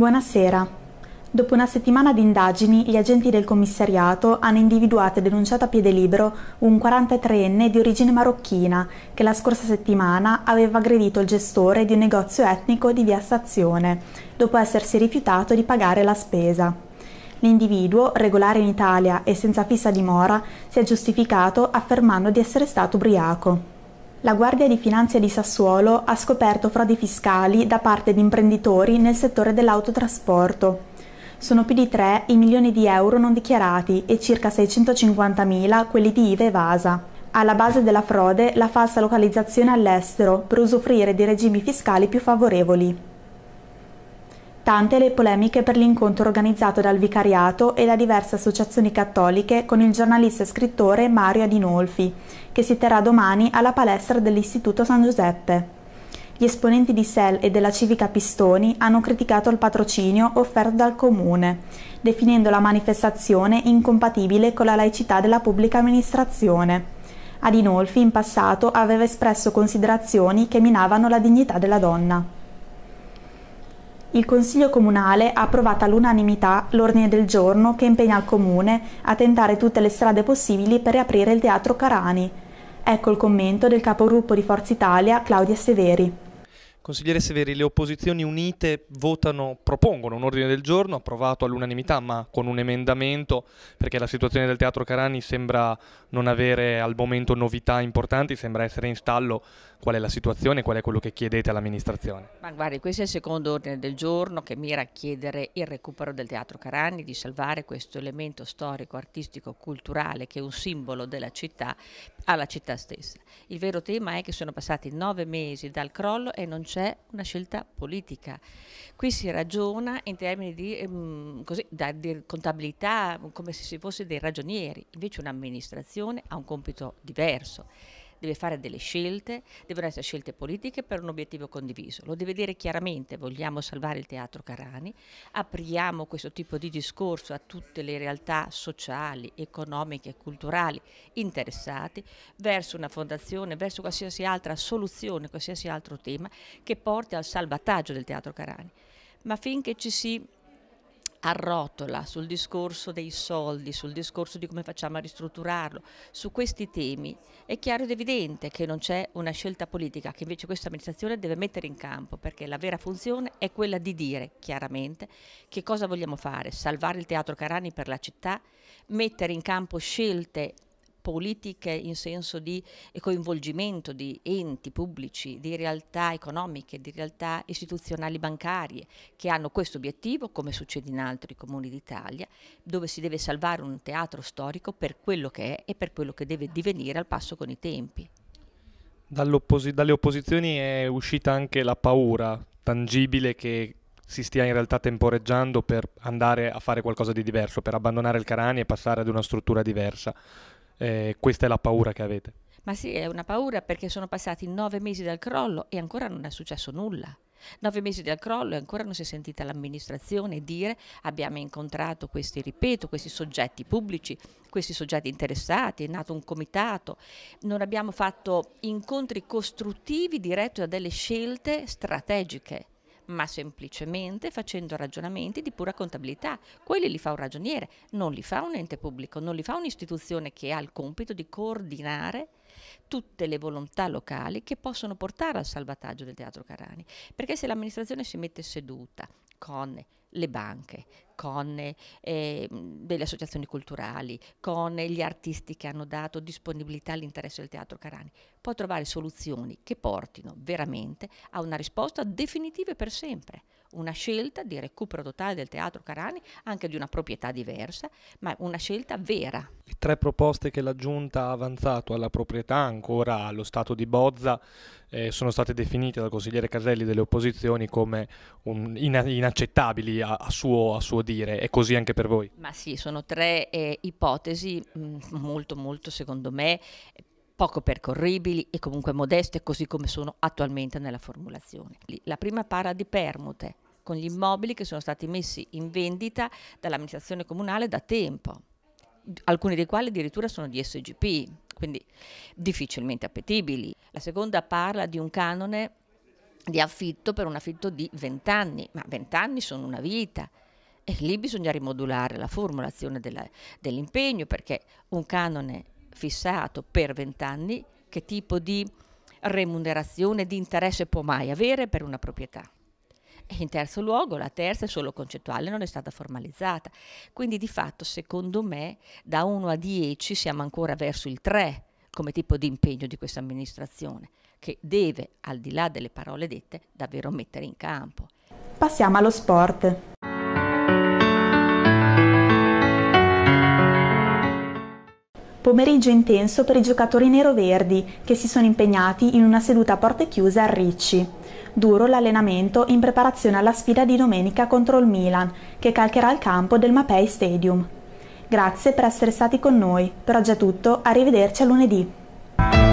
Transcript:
Buonasera. Dopo una settimana di indagini, gli agenti del commissariato hanno individuato e denunciato a piede libero un 43enne di origine marocchina che la scorsa settimana aveva aggredito il gestore di un negozio etnico di via Stazione, dopo essersi rifiutato di pagare la spesa. L'individuo, regolare in Italia e senza fissa dimora, si è giustificato affermando di essere stato ubriaco. La Guardia di Finanza di Sassuolo ha scoperto frodi fiscali da parte di imprenditori nel settore dell'autotrasporto. Sono più di 3 i milioni di euro non dichiarati e circa 650 mila quelli di IVA evasa. Alla base della frode la falsa localizzazione all'estero per usufruire di regimi fiscali più favorevoli. Tante le polemiche per l'incontro organizzato dal Vicariato e da diverse associazioni cattoliche con il giornalista e scrittore Mario Adinolfi, che si terrà domani alla palestra dell'Istituto San Giuseppe. Gli esponenti di SEL e della Civica Pistoni hanno criticato il patrocinio offerto dal Comune, definendo la manifestazione incompatibile con la laicità della pubblica amministrazione. Adinolfi in passato aveva espresso considerazioni che minavano la dignità della donna il Consiglio Comunale ha approvato all'unanimità l'ordine del giorno che impegna il Comune a tentare tutte le strade possibili per riaprire il Teatro Carani. Ecco il commento del capogruppo di Forza Italia Claudia Severi. Consigliere Severi, le opposizioni unite votano, propongono un ordine del giorno approvato all'unanimità ma con un emendamento perché la situazione del Teatro Carani sembra non avere al momento novità importanti, sembra essere in stallo. Qual è la situazione, qual è quello che chiedete all'amministrazione? Ma guardi, questo è il secondo ordine del giorno che mira a chiedere il recupero del Teatro Carani, di salvare questo elemento storico, artistico, culturale che è un simbolo della città alla città stessa. Il vero tema è che sono passati nove mesi dal crollo e non c'è c'è una scelta politica. Qui si ragiona in termini di, ehm, così, da, di contabilità come se si fosse dei ragionieri, invece un'amministrazione ha un compito diverso deve fare delle scelte, devono essere scelte politiche per un obiettivo condiviso. Lo deve dire chiaramente, vogliamo salvare il teatro Carani, apriamo questo tipo di discorso a tutte le realtà sociali, economiche e culturali interessate verso una fondazione, verso qualsiasi altra soluzione, qualsiasi altro tema che porti al salvataggio del teatro Carani. Ma finché ci si arrotola sul discorso dei soldi, sul discorso di come facciamo a ristrutturarlo, su questi temi, è chiaro ed evidente che non c'è una scelta politica che invece questa amministrazione deve mettere in campo, perché la vera funzione è quella di dire chiaramente che cosa vogliamo fare, salvare il teatro Carani per la città, mettere in campo scelte politiche in senso di coinvolgimento di enti pubblici, di realtà economiche, di realtà istituzionali bancarie che hanno questo obiettivo, come succede in altri comuni d'Italia, dove si deve salvare un teatro storico per quello che è e per quello che deve divenire al passo con i tempi. Oppos dalle opposizioni è uscita anche la paura tangibile che si stia in realtà temporeggiando per andare a fare qualcosa di diverso, per abbandonare il Carani e passare ad una struttura diversa eh, questa è la paura che avete. Ma sì, è una paura perché sono passati nove mesi dal crollo e ancora non è successo nulla. Nove mesi dal crollo e ancora non si è sentita l'amministrazione dire abbiamo incontrato questi, ripeto, questi soggetti pubblici, questi soggetti interessati, è nato un comitato, non abbiamo fatto incontri costruttivi diretti a delle scelte strategiche ma semplicemente facendo ragionamenti di pura contabilità. Quelli li fa un ragioniere, non li fa un ente pubblico, non li fa un'istituzione che ha il compito di coordinare tutte le volontà locali che possono portare al salvataggio del teatro Carani. Perché se l'amministrazione si mette seduta, con le banche, con eh, delle associazioni culturali, con gli artisti che hanno dato disponibilità all'interesse del teatro Carani, può trovare soluzioni che portino veramente a una risposta definitiva e per sempre, una scelta di recupero totale del teatro Carani, anche di una proprietà diversa, ma una scelta vera. Le tre proposte che la Giunta ha avanzato alla proprietà, ancora allo Stato di Bozza, eh, sono state definite dal consigliere Caselli delle opposizioni come un, inaccettabili a, a, suo, a, suo, dire. È così anche per voi? Ma sì, sono tre eh, ipotesi mm, molto, molto, secondo me, poco percorribili e comunque modeste, così come sono attualmente nella formulazione. La prima para di permute con gli immobili che sono stati messi in vendita dall'amministrazione comunale da tempo, alcuni dei quali addirittura sono di SGP, quindi difficilmente appetibili. La seconda parla di un canone di affitto per un affitto di 20 anni, ma 20 anni sono una vita. E lì bisogna rimodulare la formulazione dell'impegno perché un canone fissato per 20 anni che tipo di remunerazione, di interesse può mai avere per una proprietà? E in terzo luogo, la terza è solo concettuale, non è stata formalizzata. Quindi di fatto, secondo me, da 1 a 10 siamo ancora verso il 3 come tipo di impegno di questa amministrazione che deve, al di là delle parole dette, davvero mettere in campo. Passiamo allo sport. Pomeriggio intenso per i giocatori nero-verdi che si sono impegnati in una seduta a porte chiuse a Ricci. Duro l'allenamento in preparazione alla sfida di domenica contro il Milan, che calcherà il campo del Mapei Stadium. Grazie per essere stati con noi. Per oggi è tutto, arrivederci a lunedì.